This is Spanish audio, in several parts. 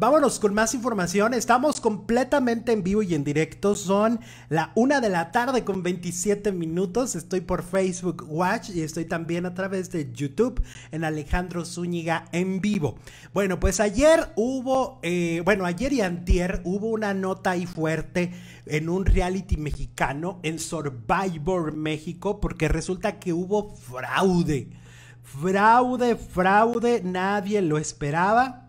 Vámonos con más información. Estamos completamente en vivo y en directo. Son la una de la tarde con 27 minutos. Estoy por Facebook Watch y estoy también a través de YouTube en Alejandro Zúñiga en vivo. Bueno, pues ayer hubo, eh, bueno, ayer y antier hubo una nota ahí fuerte en un reality mexicano, en Survivor México, porque resulta que hubo fraude. Fraude, fraude, nadie lo esperaba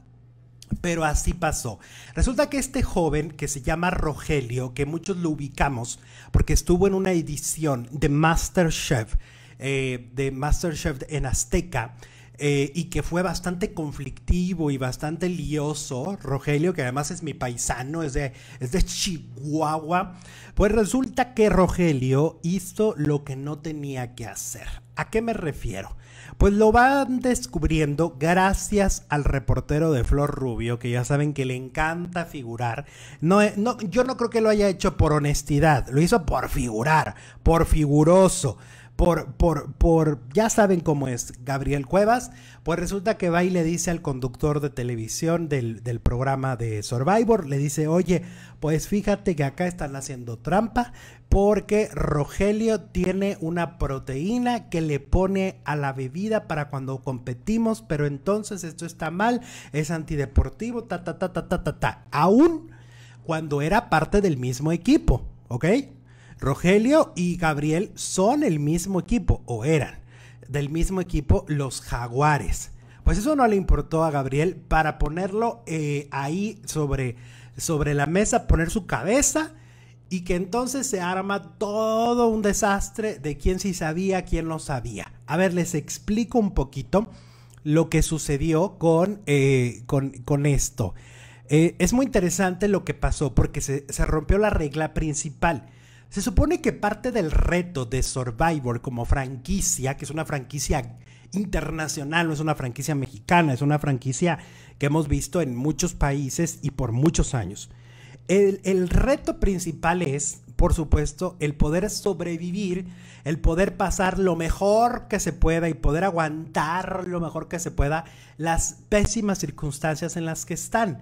pero así pasó. Resulta que este joven que se llama Rogelio, que muchos lo ubicamos porque estuvo en una edición de MasterChef, eh, de MasterChef en Azteca, eh, y que fue bastante conflictivo y bastante lioso, Rogelio, que además es mi paisano, es de Chihuahua, pues resulta que Rogelio hizo lo que no tenía que hacer. ¿A qué me refiero? Pues lo van descubriendo gracias al reportero de Flor Rubio, que ya saben que le encanta figurar. No, eh, no, yo no creo que lo haya hecho por honestidad, lo hizo por figurar, por figuroso por, por, por, ya saben cómo es Gabriel Cuevas, pues resulta que va y le dice al conductor de televisión del, del, programa de Survivor, le dice, oye, pues fíjate que acá están haciendo trampa porque Rogelio tiene una proteína que le pone a la bebida para cuando competimos, pero entonces esto está mal, es antideportivo, ta, ta, ta, ta, ta, ta, ta, aún cuando era parte del mismo equipo, ¿ok? Rogelio y Gabriel son el mismo equipo, o eran del mismo equipo, los Jaguares. Pues eso no le importó a Gabriel para ponerlo eh, ahí sobre, sobre la mesa, poner su cabeza y que entonces se arma todo un desastre de quién sí sabía, quién no sabía. A ver, les explico un poquito lo que sucedió con, eh, con, esto. Eh, es muy interesante lo que pasó porque se rompió la regla principal. Se supone que parte del reto de Survivor como franquicia, que es una franquicia internacional, no es una franquicia mexicana, es una franquicia que hemos visto en muchos países y por muchos años. El, reto principal es, por supuesto, el poder sobrevivir, el poder pasar lo mejor que se pueda y poder aguantar lo mejor que se pueda las pésimas circunstancias en las que están.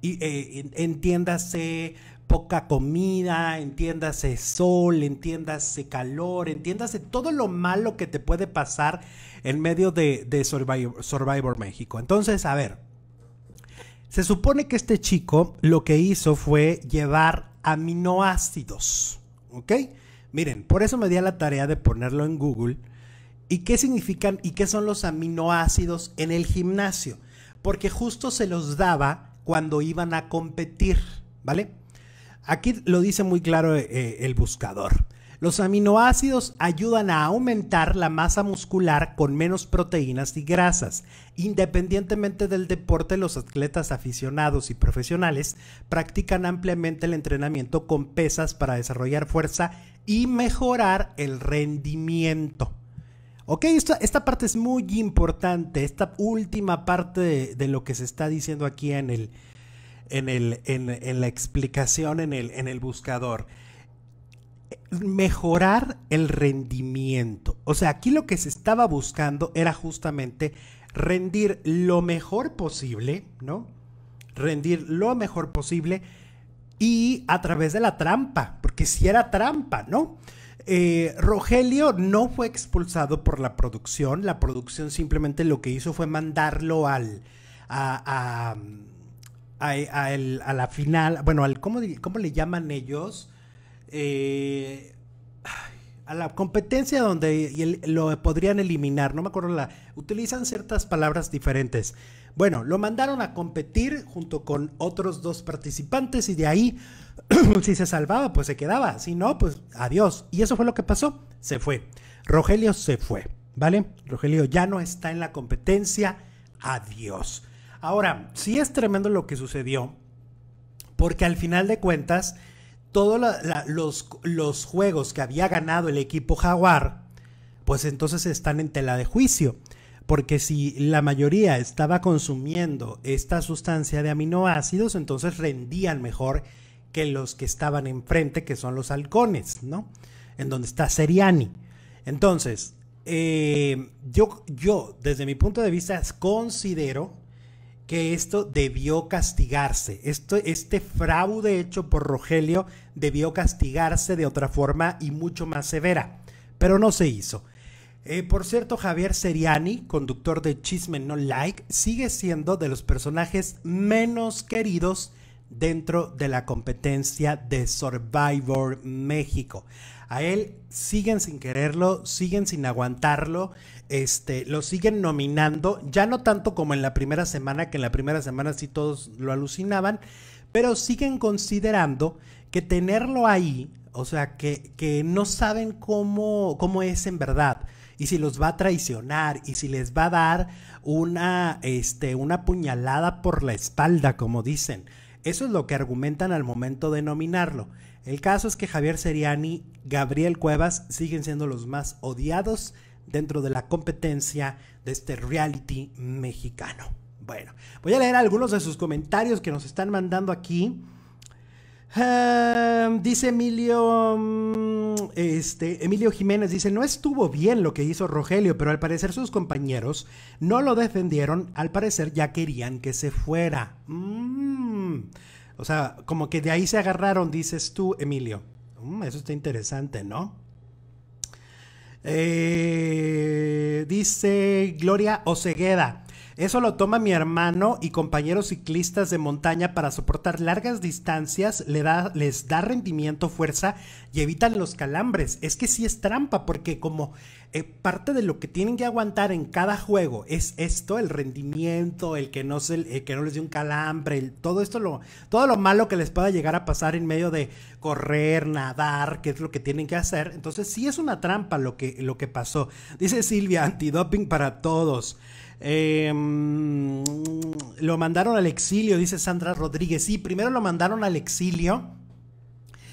Y, eh, entiéndase poca comida, entiéndase sol, entiéndase calor, entiéndase todo lo malo que te puede pasar en medio de, Survivor, Survivor México. Entonces, a ver, se supone que este chico lo que hizo fue llevar aminoácidos, ¿ok? Miren, por eso me di a la tarea de ponerlo en Google. ¿Y qué significan y qué son los aminoácidos en el gimnasio? Porque justo se los daba cuando iban a competir, ¿vale? Aquí lo dice muy claro eh, eh, el buscador. Los aminoácidos ayudan a aumentar la masa muscular con menos proteínas y grasas. Independientemente del deporte, los atletas aficionados y profesionales practican ampliamente el entrenamiento con pesas para desarrollar fuerza y mejorar el rendimiento. Ok, esta, parte es muy importante, esta última parte de lo que se está diciendo aquí en el, en, el, en, la explicación, en el, en el buscador. Mejorar el rendimiento. O sea, aquí lo que se estaba buscando era justamente rendir lo mejor posible, ¿no? Rendir lo mejor posible y a través de la trampa, porque si era trampa, ¿no? Eh, Rogelio no fue expulsado por la producción, la producción simplemente lo que hizo fue mandarlo al... a a, la final, bueno, al ¿cómo, le llaman ellos? Eh, a la competencia donde lo podrían eliminar, no me acuerdo la, utilizan ciertas palabras diferentes. Bueno, lo mandaron a competir junto con otros dos participantes y de ahí, si se salvaba, pues se quedaba, si no, pues adiós. Y eso fue lo que pasó, se fue. Rogelio se fue, ¿vale? Rogelio ya no está en la competencia, adiós. Ahora, sí es tremendo lo que sucedió, porque al final de cuentas, todos los, los juegos que había ganado el equipo Jaguar, pues entonces están en tela de juicio. Porque si la mayoría estaba consumiendo esta sustancia de aminoácidos, entonces rendían mejor que los que estaban enfrente, que son los halcones, ¿no? En donde está Seriani. Entonces, eh, yo, yo, desde mi punto de vista, considero que esto debió castigarse. Esto, este fraude hecho por Rogelio debió castigarse de otra forma y mucho más severa, pero no se hizo. Eh, por cierto, Javier Seriani, conductor de Chisme No Like, sigue siendo de los personajes menos queridos dentro de la competencia de Survivor México. A él siguen sin quererlo, siguen sin aguantarlo, este, lo siguen nominando, ya no tanto como en la primera semana, que en la primera semana sí todos lo alucinaban, pero siguen considerando que tenerlo ahí, o sea, que, no saben cómo, cómo es en verdad y si los va a traicionar y si les va a dar una, este, una puñalada por la espalda, como dicen. Eso es lo que argumentan al momento de nominarlo. El caso es que Javier Seriani, Gabriel Cuevas siguen siendo los más odiados dentro de la competencia de este reality mexicano. Bueno, voy a leer algunos de sus comentarios que nos están mandando aquí. Em, dice Emilio, mm, este, Emilio Jiménez dice, no estuvo bien lo que hizo Rogelio, pero al parecer sus compañeros no lo defendieron, al parecer ya querían que se fuera. Mm. O sea, como que de ahí se agarraron, dices tú, Emilio. Mm, eso está interesante, ¿no? Eh, dice Gloria Ocegueda. Eso lo toma mi hermano y compañeros ciclistas de montaña para soportar largas distancias, les da rendimiento, fuerza y evitan los calambres. Es que sí es trampa porque como eh, parte de lo que tienen que aguantar en cada juego es esto, el rendimiento, el que no, se, que no les dé un calambre, todo esto, lo, todo lo malo que les pueda llegar a pasar en medio de correr, nadar, que es lo que tienen que hacer. Entonces sí es una trampa lo que, lo que pasó. Dice Silvia, antidoping para todos. Em, lo mandaron al exilio, dice Sandra Rodríguez. Sí, primero lo mandaron al exilio.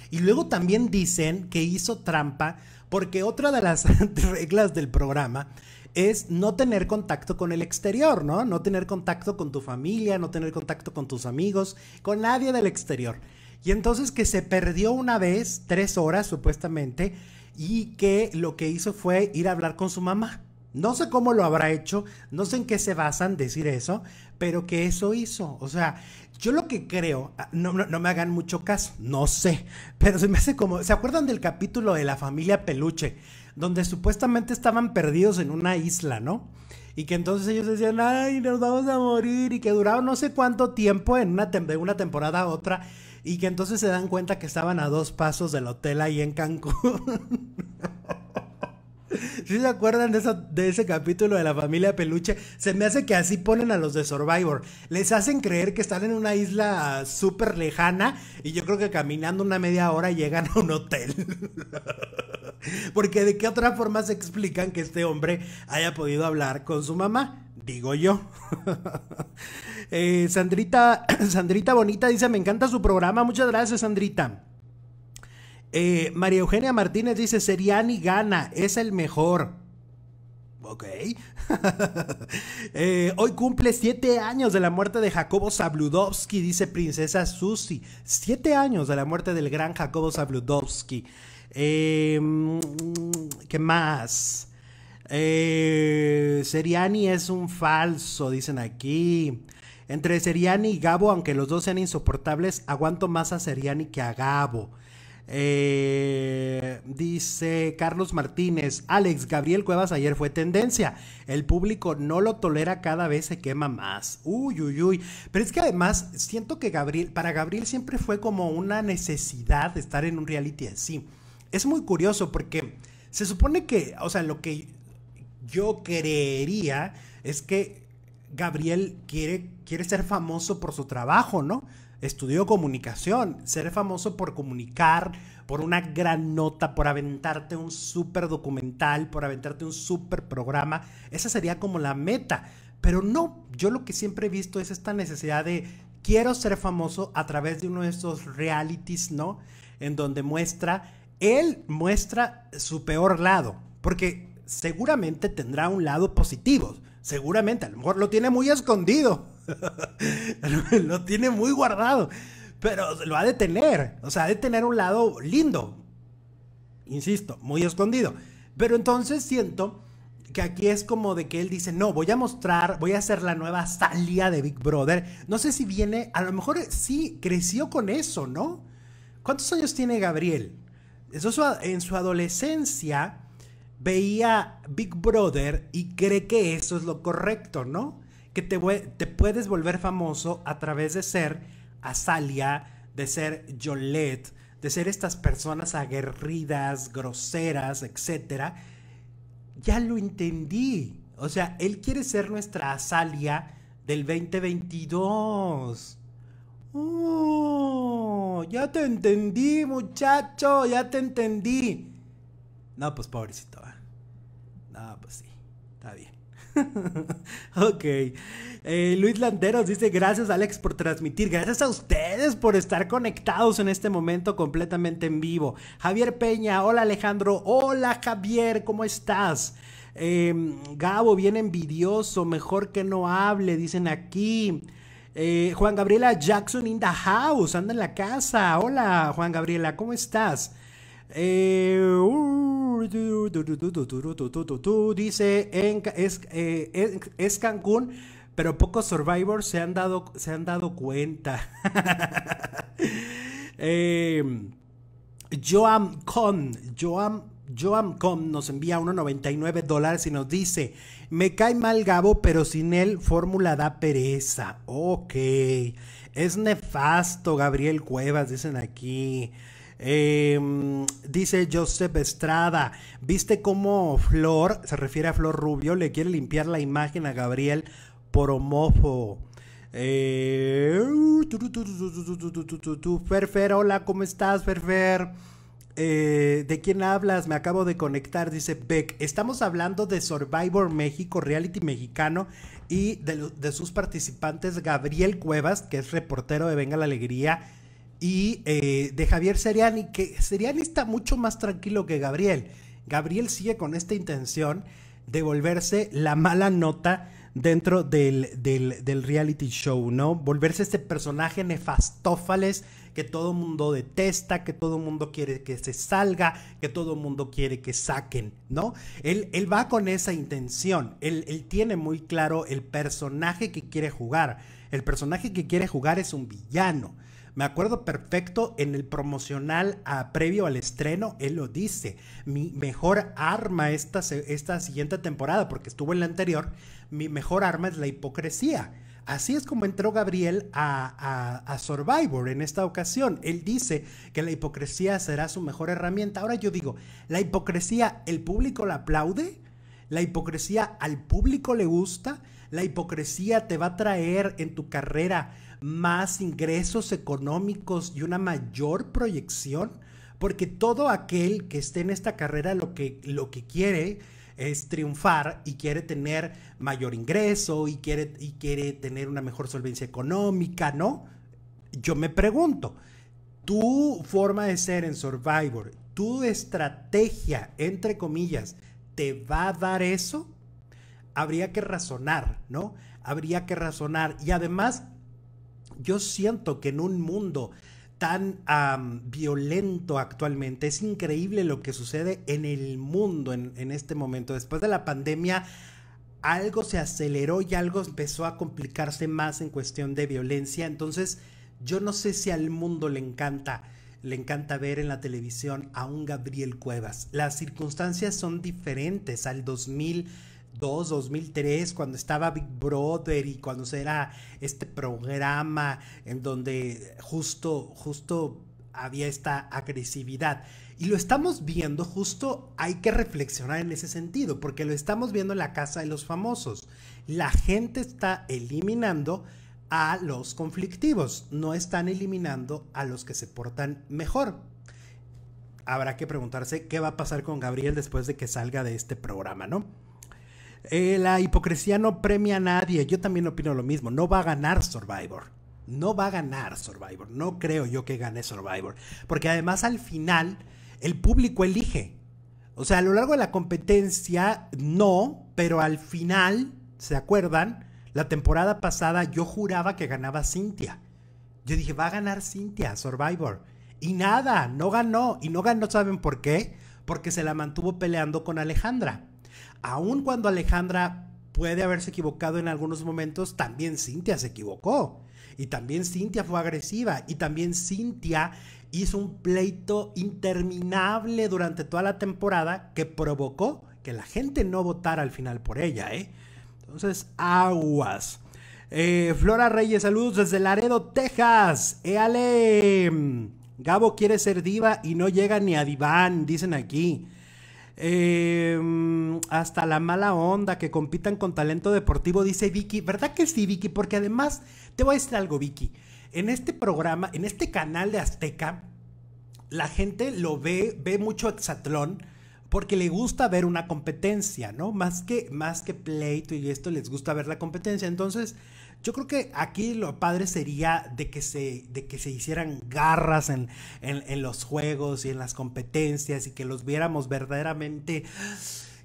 Y luego también dicen que hizo trampa, porque otra de las reglas del programa es no tener contacto con el exterior, ¿no? No tener contacto con tu familia, no tener contacto con tus amigos, con nadie del exterior. Y entonces que se perdió una vez, tres horas supuestamente, y que lo que hizo fue ir a hablar con su mamá. No sé cómo lo habrá hecho, no sé en qué se basan decir eso, pero que eso hizo. O sea, yo lo que creo, ah, no, me hagan mucho caso, no sé, pero se me hace como, ¿se acuerdan del capítulo de la familia Peluche? Donde supuestamente estaban perdidos en una isla, ¿no? Y que entonces ellos decían, ay, nos vamos a morir, y que duraba no sé cuánto tiempo en una de una temporada a otra, y que entonces se dan cuenta que estaban a dos pasos del hotel ahí en Cancún. si se acuerdan de, ese capítulo de la familia peluche? Se me hace que así ponen a los de Survivor. Les hacen creer que están en una isla súper lejana y yo creo que caminando una media hora llegan a un hotel. Porque de qué otra forma se explican que este hombre haya podido hablar con su mamá digo yo. Eh, Sandrita, Sandrita Bonita dice, me encanta su programa. Muchas gracias, Sandrita. Eh, María Eugenia Martínez dice, Seriani gana, es el mejor. Ok. Eh, hoy cumple siete años de la muerte de Jacobo Zabludovsky, dice Princesa Susi. Siete años de la muerte del gran Jacobo Zabludovsky. Eh, ¿Qué más? Seriani es un falso, dicen aquí. Entre Seriani y Gabo, aunque los dos sean insoportables, aguanto más a Seriani que a Gabo. Eh, dice Carlos Martínez, Alex, Gabriel Cuevas ayer fue tendencia. El público no lo tolera, cada vez se quema más. Uy, uy, uy. Pero es que además siento que Gabriel, para Gabriel siempre fue como una necesidad de estar en un reality así. Es muy curioso porque se supone que, o sea, lo que yo creería es que Gabriel quiere, quiere ser famoso por su trabajo, ¿no? estudio comunicación, ser famoso por comunicar, por una gran nota, por aventarte un super documental, por aventarte un super programa. Esa sería como la meta. Pero no, yo lo que siempre he visto es esta necesidad de quiero ser famoso a través de uno de estos realities, ¿no? En donde muestra, él muestra su peor lado, porque seguramente tendrá un lado positivo, seguramente, a lo mejor lo tiene muy escondido lo tiene muy guardado. Pero lo ha de tener. O sea, ha de tener un lado lindo. Insisto, muy escondido. Pero entonces siento que aquí es como de que él dice, no, voy a mostrar, voy a hacer la nueva salida de Big Brother. No sé si viene, a lo mejor sí, creció con eso, ¿no? ¿Cuántos años tiene Gabriel? en su adolescencia veía Big Brother y cree que eso es lo correcto, ¿no? que te, te puedes volver famoso a través de ser Azalia, de ser Jolette, de ser estas personas aguerridas, groseras, etc. Ya lo entendí. O sea, él quiere ser nuestra Azalia del 2022. ya te entendí, muchacho, ya te entendí. No, pues pobrecito. No, pues sí, está bien. ok. Eh, Luis Landeros dice, gracias Alex por transmitir, gracias a ustedes por estar conectados en este momento completamente en vivo. Javier Peña, hola Alejandro, hola Javier, ¿cómo estás? Em, Gabo, bien envidioso, mejor que no hable, dicen aquí. Eh, Juan Gabriela Jackson in the house, anda en la casa. Hola Juan Gabriela, ¿cómo estás? dice, es, Cancún, pero pocos survivors se han dado, se han dado cuenta. eh, Joam Con, Joam, Joam Con nos envía 1,99 dólares y nos dice, me cae mal Gabo, pero sin él fórmula da pereza. Ok, es nefasto Gabriel Cuevas, dicen aquí dice Joseph Estrada, ¿viste cómo Flor, se refiere a Flor Rubio, le quiere limpiar la imagen a Gabriel por homofo Ferfer, hola, ¿cómo estás, Ferfer? Eh, ¿De quién hablas? Me acabo de conectar, dice Beck. Estamos hablando de Survivor México, reality mexicano, y de sus participantes Gabriel Cuevas, que es reportero de Venga la Alegría, y eh, de Javier Seriani, que Seriani está mucho más tranquilo que Gabriel. Gabriel sigue con esta intención de volverse la mala nota dentro del, reality show, ¿no? Volverse este personaje nefastófales que todo mundo detesta, que todo mundo quiere que se salga, que todo mundo quiere que saquen, ¿no? Él, él va con esa intención, él, él tiene muy claro el personaje que quiere jugar. El personaje que quiere jugar es un villano. Me acuerdo perfecto en el promocional ah, previo al estreno, él lo dice, mi mejor arma esta, esta siguiente temporada, porque estuvo en la anterior, mi mejor arma es la hipocresía. Así es como entró Gabriel a, a, Survivor en esta ocasión. Él dice que la hipocresía será su mejor herramienta. Ahora yo digo, ¿la hipocresía el público la aplaude? ¿La hipocresía al público le gusta? La hipocresía te va a traer en tu carrera más ingresos económicos y una mayor proyección, porque todo aquel que esté en esta carrera lo que, lo que quiere es triunfar y quiere tener mayor ingreso y quiere, y quiere tener una mejor solvencia económica, ¿no? Yo me pregunto, tu forma de ser en Survivor, tu estrategia, entre comillas, ¿te va a dar eso? habría que razonar, ¿no? Habría que razonar. Y además, yo siento que en un mundo tan violento actualmente, es increíble lo que sucede en el mundo en, en este momento. Después de la pandemia, algo se aceleró y algo empezó a complicarse más en cuestión de violencia. Entonces, yo no sé si al mundo le encanta le encanta ver en la televisión a un Gabriel Cuevas. Las circunstancias son diferentes al 2000 2003, cuando estaba Big Brother y cuando era este programa en donde justo, justo había esta agresividad. Y lo estamos viendo, justo hay que reflexionar en ese sentido, porque lo estamos viendo en la casa de los famosos. La gente está eliminando a los conflictivos, no están eliminando a los que se portan mejor. Habrá que preguntarse qué va a pasar con Gabriel después de que salga de este programa, ¿no? Eh, la hipocresía no premia a nadie. Yo también opino lo mismo. No va a ganar Survivor. No va a ganar Survivor. No creo yo que gane Survivor. Porque además al final el público elige. O sea, a lo largo de la competencia no, pero al final, ¿se acuerdan? La temporada pasada yo juraba que ganaba Cintia. Yo dije, va a ganar Cintia Survivor. Y nada, no ganó. Y no ganó, ¿saben por qué? Porque se la mantuvo peleando con Alejandra aun cuando Alejandra puede haberse equivocado en algunos momentos, también Cintia se equivocó. Y también Cintia fue agresiva. Y también Cintia hizo un pleito interminable durante toda la temporada que provocó que la gente no votara al final por ella. ¿eh? Entonces, aguas. Eh, Flora Reyes, saludos desde Laredo, Texas. ¡Éale! Gabo quiere ser diva y no llega ni a diván, dicen aquí. Em, hasta la mala onda, que compitan con talento deportivo, dice Vicky. ¿Verdad que sí, Vicky? Porque además, te voy a decir algo, Vicky. En este programa, en este canal de Azteca, la gente lo ve, ve mucho exatlón porque le gusta ver una competencia, ¿no? Más que, más que pleito y esto les gusta ver la competencia. Entonces, yo creo que aquí lo padre sería de que se, de que se hicieran garras en, los juegos y en las competencias y que los viéramos verdaderamente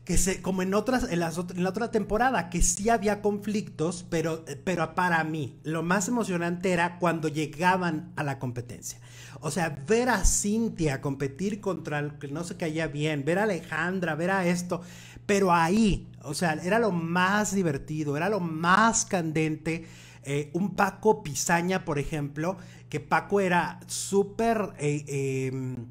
que se, como en otras, en, la otra temporada, que sí había conflictos, pero, pero para mí lo más emocionante era cuando llegaban a la competencia. O sea, ver a Cintia competir contra el que no se caía bien, ver a Alejandra, ver a esto, pero ahí, o sea, era lo más divertido, era lo más candente. Eh, un Paco Pisaña por ejemplo, que Paco era súper... Eh, em,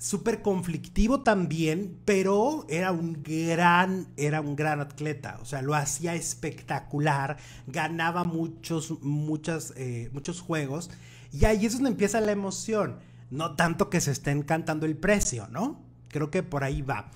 súper conflictivo también, pero era un gran, era un gran atleta, o sea, lo hacía espectacular, ganaba muchos, muchas, eh, muchos juegos y ahí es donde empieza la emoción, no tanto que se esté encantando el precio, ¿no? Creo que por ahí va.